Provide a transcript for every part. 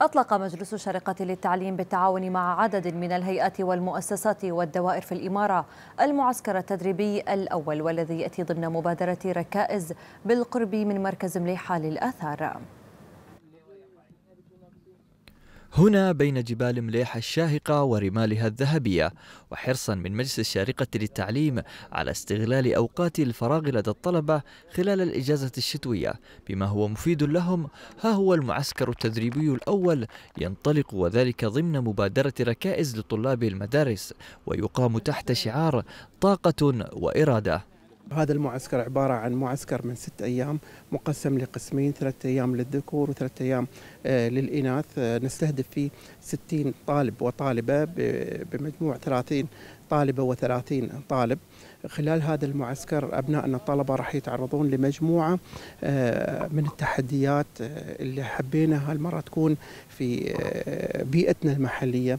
أطلق مجلس شرقة للتعليم بالتعاون مع عدد من الهيئات والمؤسسات والدوائر في الإمارة المعسكر التدريبي الأول والذي يأتي ضمن مبادرة ركائز بالقرب من مركز مليحة للآثار هنا بين جبال مليحة الشاهقة ورمالها الذهبية وحرصا من مجلس الشارقة للتعليم على استغلال أوقات الفراغ لدى الطلبة خلال الإجازة الشتوية بما هو مفيد لهم ها هو المعسكر التدريبي الأول ينطلق وذلك ضمن مبادرة ركائز لطلاب المدارس ويقام تحت شعار طاقة وإرادة هذا المعسكر عبارة عن معسكر من ست أيام مقسم لقسمين ثلاثة أيام للذكور وثلاثة أيام آه، للإناث آه، نستهدف فيه 60 طالب وطالبة بمجموع 30 طالبة و30 طالب خلال هذا المعسكر أبنائنا الطلبة راح يتعرضون لمجموعة آه، من التحديات اللي حبينا هالمرة تكون في بيئتنا المحلية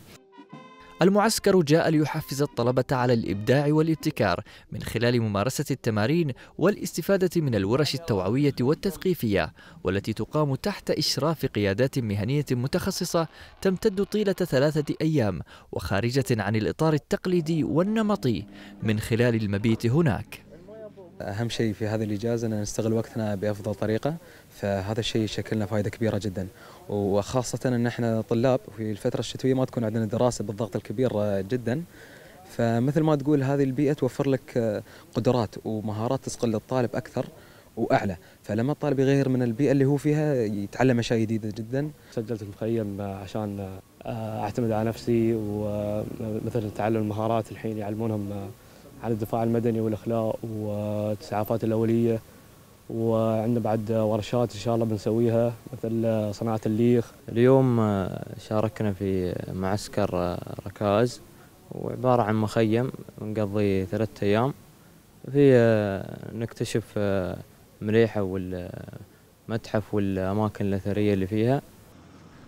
المعسكر جاء ليحفز الطلبة على الإبداع والابتكار من خلال ممارسة التمارين والاستفادة من الورش التوعوية والتثقيفية والتي تقام تحت إشراف قيادات مهنية متخصصة تمتد طيلة ثلاثة أيام وخارجة عن الإطار التقليدي والنمطي من خلال المبيت هناك أهم شيء في هذه الإجازة أن نستغل وقتنا بأفضل طريقة فهذا الشيء شكلنا فائدة كبيرة جدا وخاصة أن احنا طلاب في الفترة الشتوية ما تكون عندنا دراسة بالضغط الكبير جدا فمثل ما تقول هذه البيئة توفر لك قدرات ومهارات تسقل للطالب أكثر واعلى فلما الطالب يغير من البيئه اللي هو فيها يتعلم اشياء جديده جدا سجلت مخيم عشان اعتمد على نفسي ومثلا تعلم المهارات الحين يعلمونهم عن الدفاع المدني والاخلاء والاسعافات الاوليه وعندنا بعد ورشات ان شاء الله بنسويها مثل صناعه الليخ. اليوم آه، شاركنا في معسكر آه، ركاز وعباره عن مخيم نقضي ثلاثة ايام في آه، نكتشف مليحه والمتحف والاماكن الاثريه اللي فيها.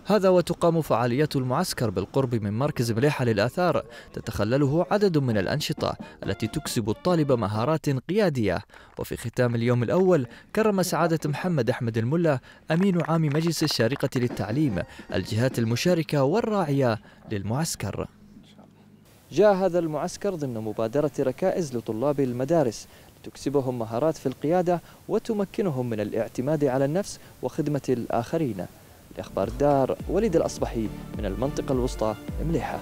هذا وتقام فعاليات المعسكر بالقرب من مركز مليحة للآثار تتخلله عدد من الأنشطة التي تكسب الطالب مهارات قيادية وفي ختام اليوم الأول كرم سعادة محمد أحمد الملا أمين عام مجلس الشارقة للتعليم الجهات المشاركة والراعية للمعسكر جاء هذا المعسكر ضمن مبادرة ركائز لطلاب المدارس لتكسبهم مهارات في القيادة وتمكنهم من الاعتماد على النفس وخدمة الآخرين لأخبار الدار وليد الأصبحي من المنطقة الوسطى مليحة